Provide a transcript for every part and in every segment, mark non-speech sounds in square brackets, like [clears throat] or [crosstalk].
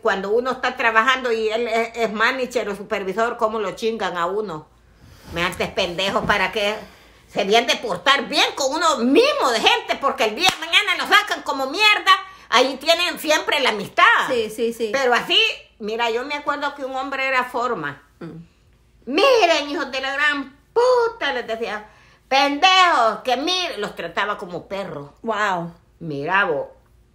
cuando uno está trabajando y él es, manager o supervisor, cómo lo chingan a uno. Me antes pendejos para que se bien de portar bien con uno mismo de gente, porque el día de mañana lo sacan como mierda. Ahí tienen siempre la amistad. Sí, sí, sí. Pero así, mira, yo me acuerdo que un hombre era forma. Mm. Miren, hijos de la gran puta, les decía. Pendejos, que mire, Los trataba como perros. Wow. Mira vos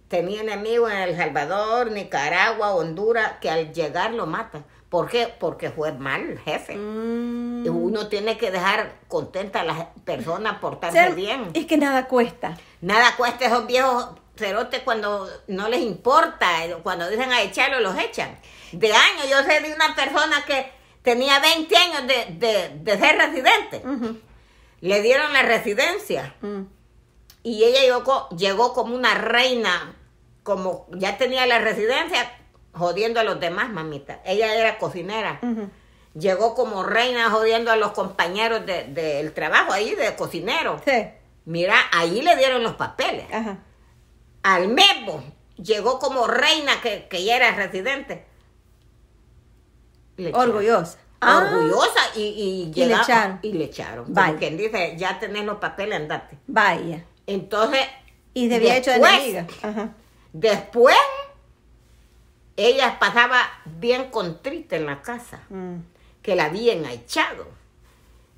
Tenía enemigos en El Salvador, Nicaragua, Honduras, que al llegar lo matan. ¿Por qué? Porque fue mal jefe. Mm. Uno tiene que dejar contenta a las personas, portarse bien. Es que nada cuesta. Nada cuesta esos viejos cerotes cuando no les importa, eh, cuando dicen a echarlo, los echan. De años, yo sé de una persona que tenía 20 años de, de, ser residente. Le dieron la residencia. Mm y ella llegó, llegó como una reina, como ya tenía la residencia, jodiendo a los demás, mamita. Ella era cocinera. Llegó como reina jodiendo a los compañeros del trabajo ahí de cocinero. Sí. Mira, ahí le dieron los papeles. Ajá. Al mismo. llegó como reina que, ya era residente. Orgullosa. Ah, ah. Orgullosa y, y, le echaron. Y le echaron. Vaya. quien dice, ya tenés los papeles, andate. Vaya. Entonces. Y después, hecho Después, ella pasaba bien contrita en la casa, mm. que la habían echado.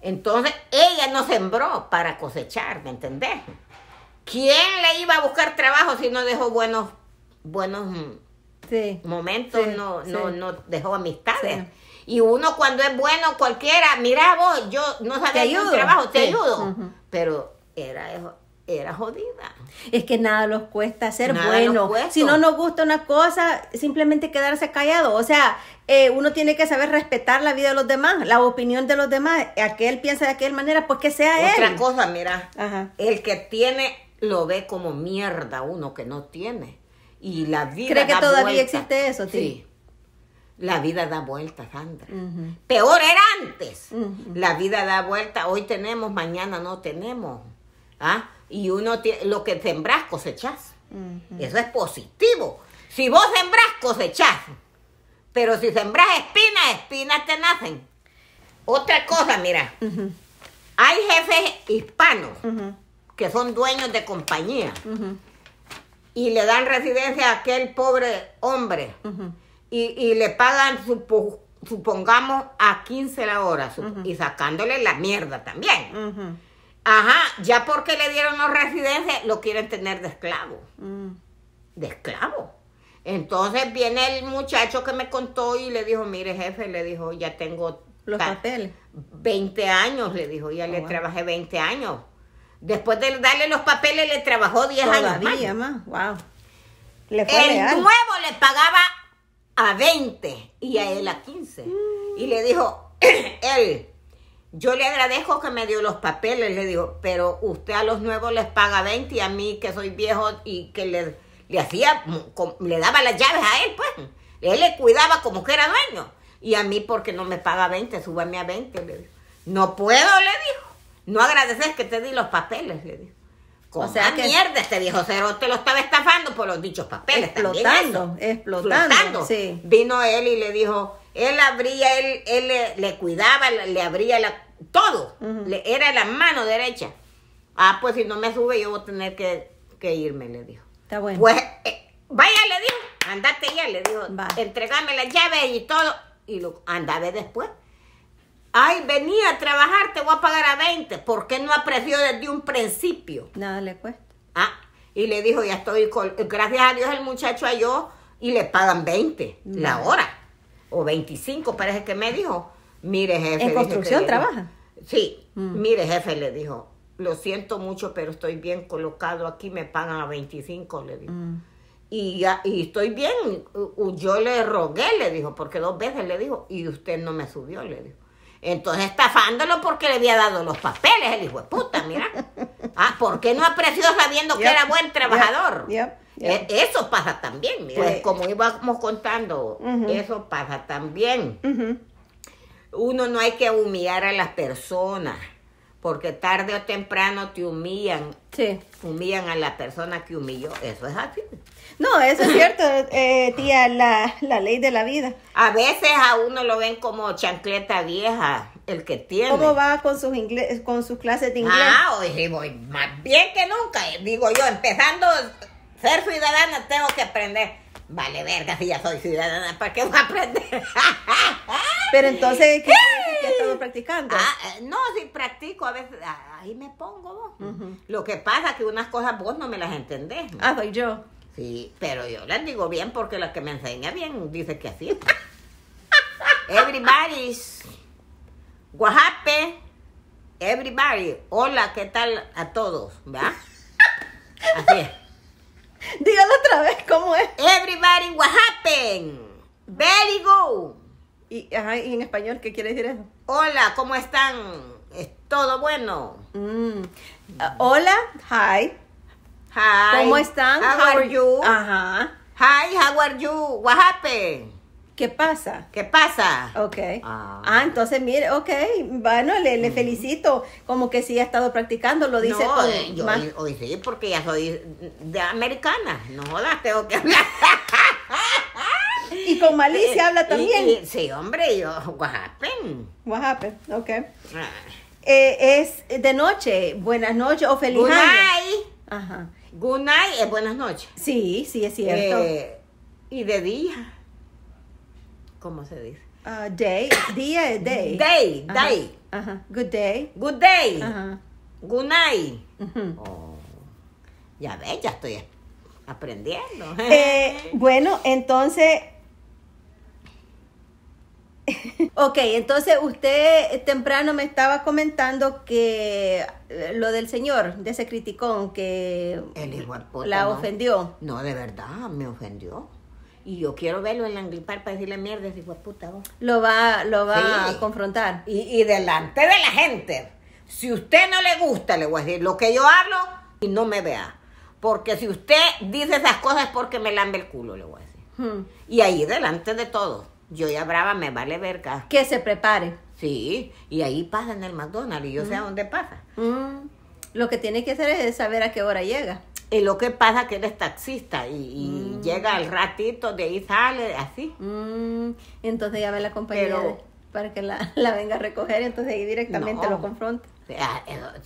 Entonces, ella no sembró para cosechar, ¿me entendés? ¿Quién le iba a buscar trabajo si no dejó buenos, buenos momentos, no, no, dejó amistades? Y uno cuando es bueno, cualquiera, mira vos, yo no sabía de un trabajo, te ayudo. Pero era eso era jodida. Es que nada nos cuesta ser bueno. Si no nos gusta una cosa, simplemente quedarse callado. O sea, eh, uno tiene que saber respetar la vida de los demás, la opinión de los demás. Aquel piensa de aquella manera, pues que sea él. Otra cosa, mira, el que tiene lo ve como mierda uno que no tiene. Y la vida ¿Cree que todavía existe eso, tío? Sí. La vida da vuelta, Sandra. Peor era antes. La vida da vuelta. Hoy tenemos, mañana no tenemos. ¿Ah? Y uno lo que sembras, cosechas. Eso es positivo. Si vos sembras, cosechas. Pero si sembras espinas, espinas te nacen. Otra cosa, mira. Hay jefes hispanos que son dueños de compañía y le dan residencia a aquel pobre hombre y, y, le pagan, supongamos, a 15 la hora y sacándole la mierda también. Ajá, ya porque le dieron los residencias, lo quieren tener de esclavo. Mm. De esclavo. Entonces viene el muchacho que me contó y le dijo, mire jefe, le dijo, ya tengo... Los papeles. 20 años, le dijo, ya oh, le trabajé 20 años. Después de darle los papeles, le trabajó 10 años. más, el nuevo le pagaba a 20 y a él a 15. Mm. Y le dijo, [clears throat] él, yo le agradezco que me dio los papeles, le digo, pero usted a los nuevos les paga 20 y a mí que soy viejo y que le, le hacía, le daba las llaves a él, pues. Él le cuidaba como que era dueño. Y a mí porque no me paga 20, súbame a 20, le digo. No puedo, le dijo. No agradeces que te di los papeles, le dijo. O sea, mierda, este viejo cero te lo estaba estafando por los dichos papeles. Explotando, explotando. Vino él y le dijo, él abría, él, él le, cuidaba, le abría todo. era la mano derecha. Ah, pues si no me sube, yo voy a tener que, irme, le dijo. Está bueno. Pues, eh, vaya, le dijo, andate ya, le dijo, entregame las llaves y todo. Y lo andaba después. Ay, venía a trabajar, te voy a pagar a 20. ¿Por qué no apreció desde un principio? Nada le cuesta. Ah, y le dijo, ya estoy, gracias a Dios el muchacho a yo y le pagan 20 mm. la hora. O 25, parece que me dijo. Mire, jefe. ¿En construcción trabaja? Sí, mm. mire, jefe, le dijo, lo siento mucho, pero estoy bien colocado aquí, me pagan a 25, le dijo. Mm. Y, ya, y estoy bien, yo le rogué, le dijo, porque dos veces le dijo, y usted no me subió, le dijo. Entonces estafándolo porque le había dado los papeles, el hijo de puta, mira. [laughs] Ah, ¿por qué no apreció sabiendo que era buen trabajador? Eh, eso pasa también, mira. Pues, como íbamos contando, eso pasa también. Uno no hay que humillar a las personas porque tarde o temprano te humillan. Sí. Humillan a la persona que humilló. Eso es así. No, eso es cierto, eh, tía, la, ley de la vida. A veces a uno lo ven como chancleta vieja, el que tiene. ¿Cómo va con sus, inglés, con sus clases de inglés? Ah, hoy voy más bien que nunca. Eh, digo yo, empezando a ser ciudadana, tengo que aprender. Vale, verga, si ya soy ciudadana, ¿para qué voy a aprender? [laughs] Pero entonces, ¿qué? ¡Eh! practicando. Ah, eh, no, si practico, a veces ah, ahí me pongo Lo que pasa es que unas cosas vos no me las entendés. Ah, soy yo. Sí, pero yo las digo bien porque la que me enseña bien dice que así. [laughs] Everybody's. Guajape. Everybody. Hola, ¿qué tal a todos? ¿Va? Así Dígalo otra vez, ¿cómo es? Everybody, what Very go. Y, ¿Y en español qué quiere decir eso? Hola, ¿cómo están? ¿Es todo bueno? Mm. hola, hi. Hi. ¿Cómo están? How, are you? Ajá. Hi, how are you? What happened? ¿Qué pasa? ¿Qué pasa? Ok. Ah, ah entonces mire, ok. Bueno, le, mm. felicito. Como que sí ha estado practicando, lo dice. Eh, yo, porque ya soy de americana. No jodas, tengo que hablar. [laughs] y con malicia eh, habla también. sí, hombre, yo, what happened? What happened, ok. Ah. Eh, es de noche, buenas noches o feliz Good Night. Ajá. Good night es buenas noches. Sí, sí, es cierto. Eh, y de día, ¿cómo se dice? Uh, day, día es day. Day, day. Ajá. Good day. Good day. Ajá. Good night. oh. Ya ves, ya estoy aprendiendo. bueno, entonces [laughs] ok, entonces usted temprano me estaba comentando que eh, lo del señor, de ese criticón que la ofendió. No, de verdad, me ofendió. Y yo quiero verlo en la anglipar para decirle mierda, ese puta. Lo va, lo va a confrontar. Y, delante de la gente. Si usted no le gusta, le voy a decir lo que yo hablo y no me vea. Porque si usted dice esas cosas es porque me lambe el culo, le voy a decir. Hmm. Y ahí delante de todos yo ya brava, me vale verga. Que se prepare. Sí, y ahí pasa en el McDonald's y yo sé a mm. dónde pasa. Mm. Lo que tiene que hacer es saber a qué hora llega. Y lo que pasa es que eres taxista y, mm. llega al ratito, de ahí sale, así. Entonces ya ve la compañera para que [laughs] la, venga a recoger, entonces ahí directamente lo confronta. Eh,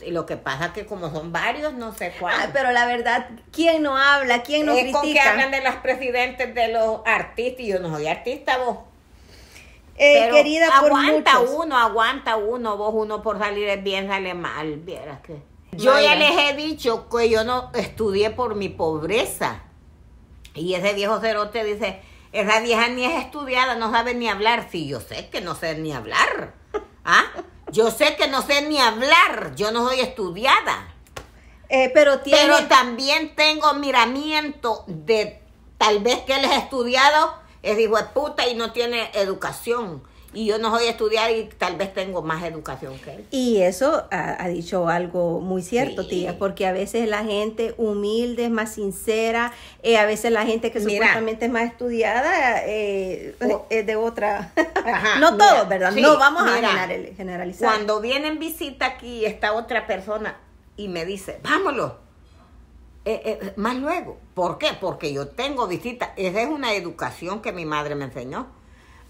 y lo que pasa que como son varios, no sé cuál. Ah, pero la verdad, ¿quién no habla? ¿Quién no critica? Es con que hablan de las presidentes de los artistas. Y yo no soy artista, vos. Eh, querida aguanta uno, aguanta uno, vos uno por salir es bien sale mal, vieras que. Yo ya les he dicho que yo no estudié por mi pobreza. Y ese viejo cerote dice, esa vieja ni es estudiada, no sabe ni hablar. Sí, yo sé que no sé ni hablar. ¿Ah? Yo sé que no sé ni hablar, yo no soy estudiada. Eh, pero, tiene... pero también tengo miramiento de tal vez que él es estudiado es hijo de puta y no tiene educación. Y yo no voy a estudiar y tal vez tengo más educación que él. Y eso ha, dicho algo muy cierto, tía, porque a veces la gente humilde es más sincera, eh, a veces la gente que supuestamente es más estudiada eh, es de otra. [laughs] no todos, ¿verdad? no vamos a generalizar. Cuando vienen visita aquí esta otra persona y me dice, vámonos eh, eh, más luego. ¿Por qué? Porque yo tengo visitas. Esa es una educación que mi madre me enseñó.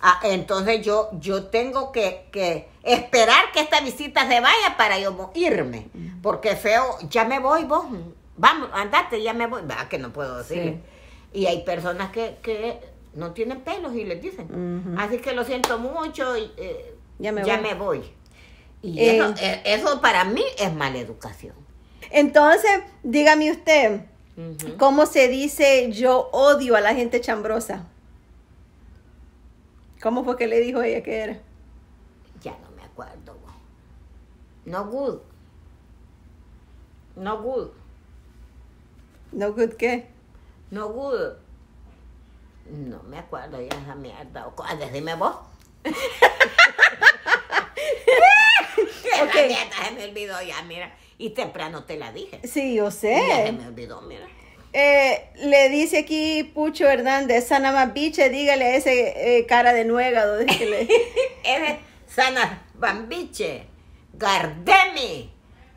Ah, entonces yo, yo tengo que, que, esperar que esta visita se vaya para yo irme. Porque feo, ya me voy vos. Vamos, andate, ya me voy. Va, que no puedo decir. Y hay personas que, que, no tienen pelos y les dicen. Así que lo siento mucho y eh, ya, me, voy. Y eso, eso, para mí es mala educación. Entonces, dígame usted, ¿cómo se dice yo odio a la gente chambrosa? ¿Cómo fue que le dijo ella que era? Ya no me acuerdo. No good. No good. No good qué? No good. No me acuerdo ya la mierda. Decime vos. [laughs] [laughs] se me olvidó ya, mira. Y temprano te la dije. Sí, yo sé. me olvidó, mira. Eh, le dice aquí Pucho Hernández, sana Bambiche, dígale ese eh, cara de nuegado. [laughs] [laughs] sana Bambiche gardemi.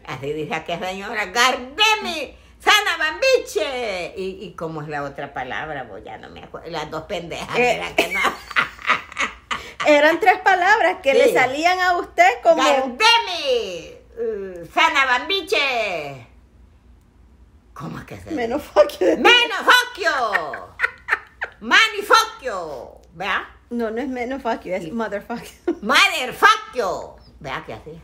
Así dice aquella señora, gardemi, sana Bambiche Y, como cómo es la otra palabra, voy ya no me acuerdo. Las dos pendejas, eh. que no. [laughs] Eran tres palabras que le salían a usted como... ¡Gardemi! Nabambiche. Bambiche. ¿Cómo es que se Menos Focchio. ¡Menos Focchio! ¡Manifocchio! ¿Vea? No, no es menos fuckio, es motherfuckio. ¡Motherfuckio! ¿Vea que así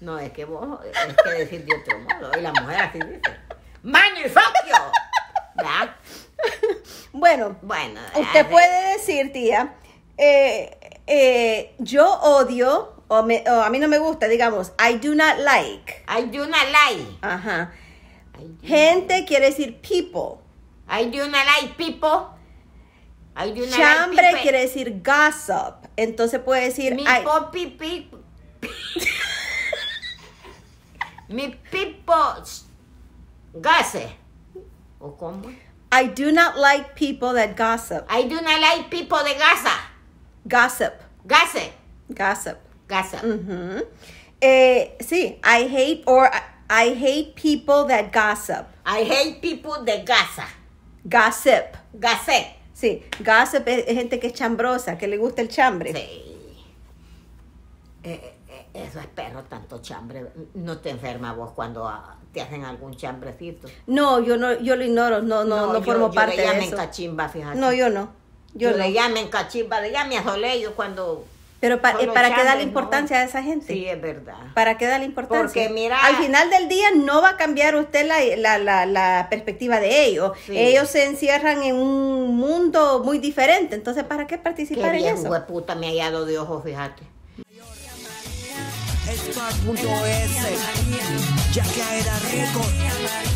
No, es que vos, es que decir de otro modo. Y la mujer así dice. ¿Vea? Bueno, bueno usted eh, puede decir, tía, eh, eh, yo odio o, a mí no me gusta, digamos, I do not like. I do not like. Ajá. Gente quiere decir people. I do not like people. I do not like people. quiere decir gossip. Entonces puede decir. Mi popi, [laughs] Mi people gossip. ¿O cómo? I do not like people that gossip. I do not like people that gossip. Gossip. Gossip. Gossip casa. Mm-hmm. eh, sí, I hate or I hate people that gossip. I hate people that gossip. Gossip. Gossip. Sí, gossip es, gente que es chambrosa, que le gusta el chambre. Sí. Eh, eh, eso es perro, tanto chambre. No te enferma vos cuando ah, te hacen algún chambrecito. No, yo no, yo lo ignoro, no, no, no, formo yo, parte de No, yo no. Yo, le no. le llamen cachimba, le llamen a Soleil cuando pero para eh, para qué la importancia a esa gente. Sí, es verdad. ¿Para qué la importancia? Porque mira. Al final del día no va a cambiar usted la, la, la, la perspectiva de ellos. Ellos se encierran en un mundo muy diferente. Entonces, ¿para qué participar en puta, me ha hallado de ojos, fíjate. ya que era